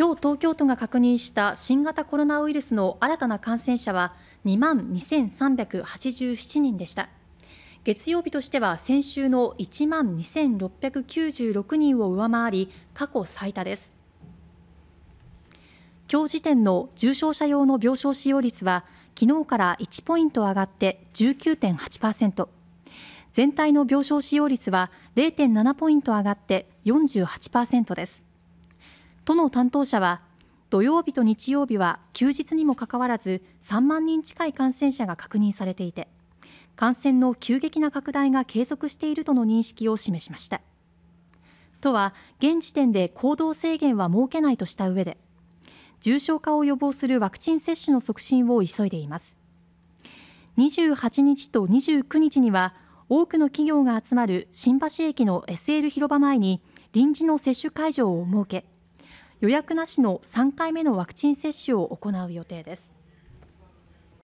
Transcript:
今日東京都が確認した新型コロナウイルスの新たな感染者は2万2387人でした月曜日としては先週の1万2696人を上回り過去最多です今日時点の重症者用の病床使用率は昨日から1ポイント上がって19.8%全体の病床使用率は0.7ポイント上がって48%です都の担当者は土曜日と日曜日は休日にもかかわらず3万人近い感染者が確認されていて感染の急激な拡大が継続しているとの認識を示しました都は現時点で行動制限は設けないとした上で重症化を予防するワクチン接種の促進を急いでいます28日と29日には多くの企業が集まる新橋駅の SL 広場前に臨時の接種会場を設け予約なしの3回目のワクチン接種を行う予定です